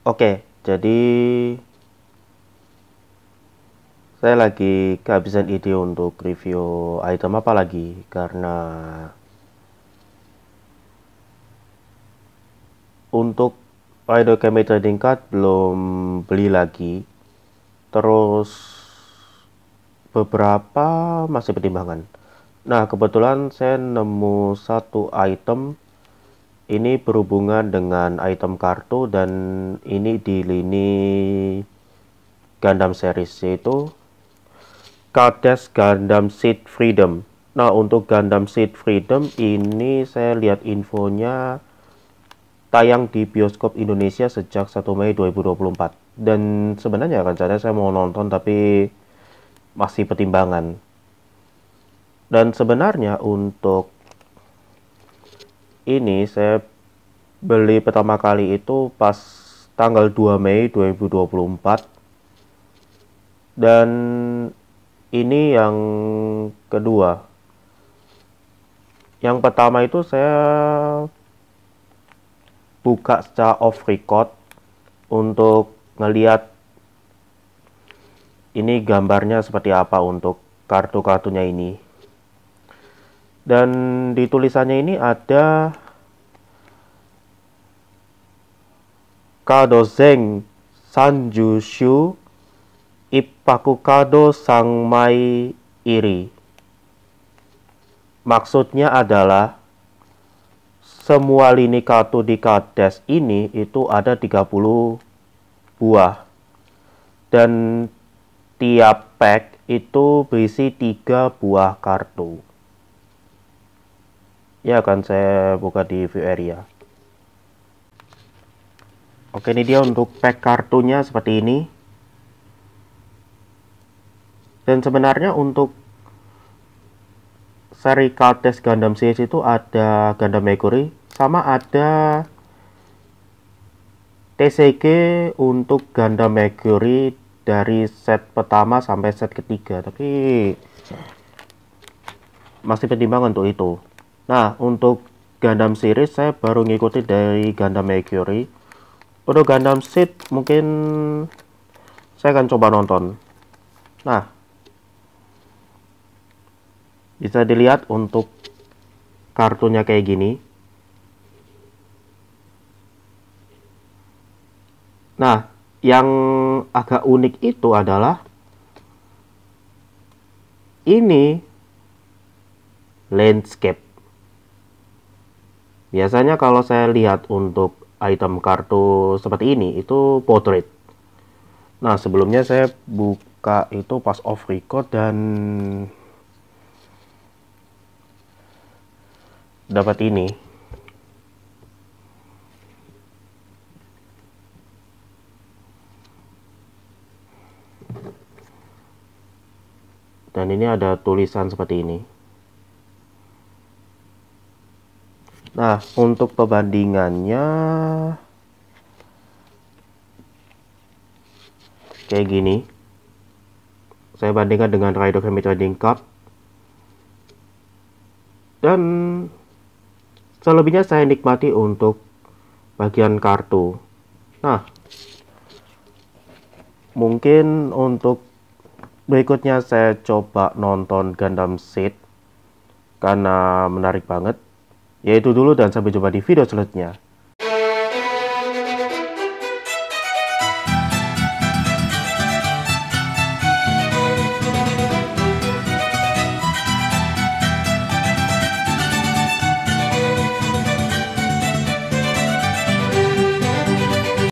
Oke, jadi saya lagi kehabisan ide untuk review item apa lagi karena untuk Idol Kami Trading Card belum beli lagi. Terus beberapa masih pertimbangan. Nah, kebetulan saya nemu satu item ini berhubungan dengan item kartu dan ini di lini Gundam series yaitu Kades Gundam Seed Freedom nah untuk Gundam Seed Freedom ini saya lihat infonya tayang di bioskop Indonesia sejak 1 Mei 2024 dan sebenarnya rencananya saya mau nonton tapi masih pertimbangan dan sebenarnya untuk ini saya beli pertama kali itu pas tanggal 2 Mei 2024 dan ini yang kedua yang pertama itu saya buka secara off record untuk ngeliat ini gambarnya seperti apa untuk kartu-kartunya ini dan di tulisannya ini ada Kado Zeng San Ju Shu Ipaku Kado Sang Mai Iri. Maksudnya adalah semua lini kartu di kades ini itu ada 30 buah. Dan tiap pack itu berisi 3 buah kartu. Ya akan saya buka di view area. Oke, ini dia untuk pack kartunya seperti ini. Dan sebenarnya untuk seri Kaltes Gundam Series itu ada Gundam Mercury, sama ada TCG untuk Gundam Mercury dari set pertama sampai set ketiga, tapi masih pertimbangan untuk itu. Nah, untuk Gundam series saya baru ngikuti dari Gundam Mercury untuk Gundam Seed mungkin saya akan coba nonton nah bisa dilihat untuk kartunya kayak gini nah yang agak unik itu adalah ini landscape biasanya kalau saya lihat untuk item kartu seperti ini itu portrait. Nah, sebelumnya saya buka itu pas off record dan dapat ini. Dan ini ada tulisan seperti ini. Nah, untuk perbandingannya kayak gini. Saya bandingkan dengan Rider Family Trading Card. Dan selebihnya saya nikmati untuk bagian kartu. Nah, mungkin untuk berikutnya saya coba nonton Gundam Seed karena menarik banget yaitu dulu dan sampai jumpa di video selanjutnya.